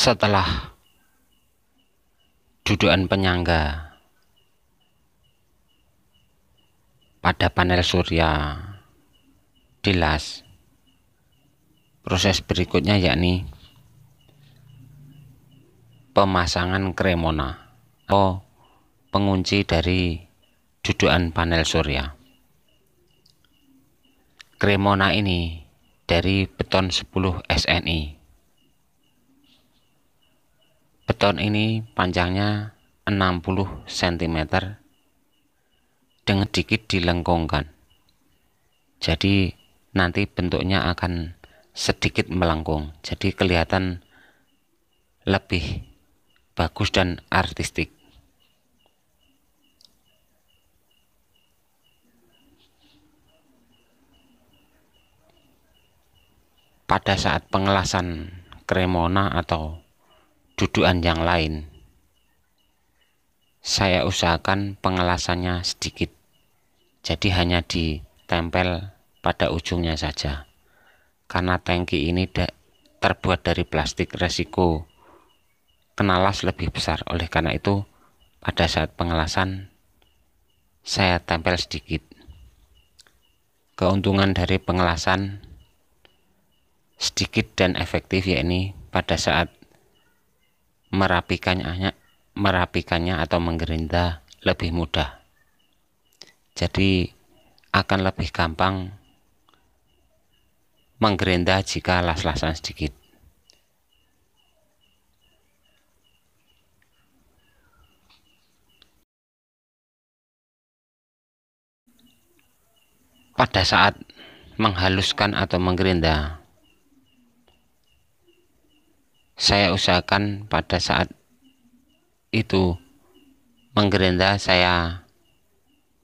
setelah dudukan penyangga pada panel surya dilas proses berikutnya yakni pemasangan kremona atau pengunci dari dudukan panel surya kremona ini dari beton 10 SNI Tahun ini panjangnya 60 cm dengan dikit dilengkungkan. Jadi nanti bentuknya akan sedikit melengkung. Jadi kelihatan lebih bagus dan artistik. Pada saat pengelasan kremona atau dudukan yang lain. Saya usahakan pengelasannya sedikit, jadi hanya ditempel pada ujungnya saja. Karena tangki ini terbuat dari plastik resiko kenalas lebih besar. Oleh karena itu, pada saat pengelasan, saya tempel sedikit. Keuntungan dari pengelasan sedikit dan efektif yakni pada saat merapikannya merapikannya atau menggerinda lebih mudah jadi akan lebih gampang menggerinda jika las-lasan sedikit pada saat menghaluskan atau menggerinda saya usahakan pada saat itu menggerinda saya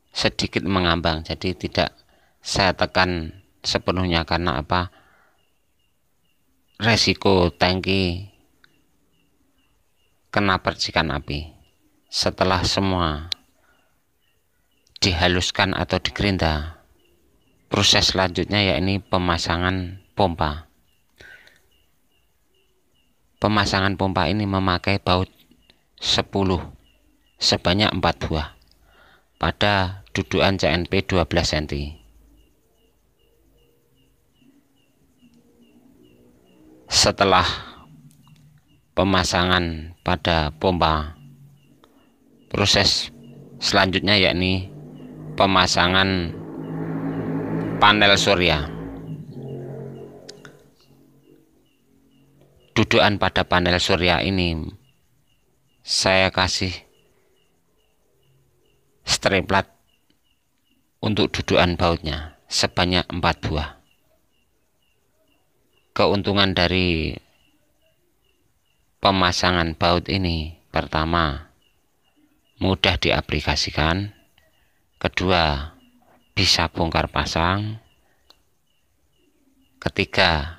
sedikit mengambang jadi tidak saya tekan sepenuhnya karena apa resiko tangki kena percikan api setelah semua dihaluskan atau digerinda, proses selanjutnya yakni pemasangan pompa Pemasangan pompa ini memakai baut 10 sebanyak 4 buah pada dudukan CNP 12 cm. Setelah pemasangan pada pompa, proses selanjutnya yakni pemasangan panel surya. dudukan pada panel surya ini saya kasih streplat untuk dudukan bautnya sebanyak 4 buah keuntungan dari pemasangan baut ini pertama mudah diaplikasikan kedua bisa bongkar pasang ketiga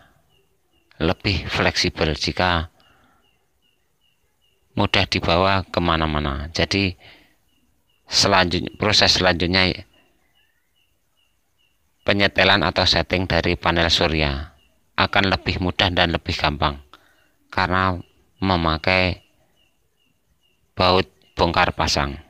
lebih fleksibel jika mudah dibawa kemana-mana. Jadi selanjutnya proses selanjutnya penyetelan atau setting dari panel surya akan lebih mudah dan lebih gampang karena memakai baut bongkar pasang.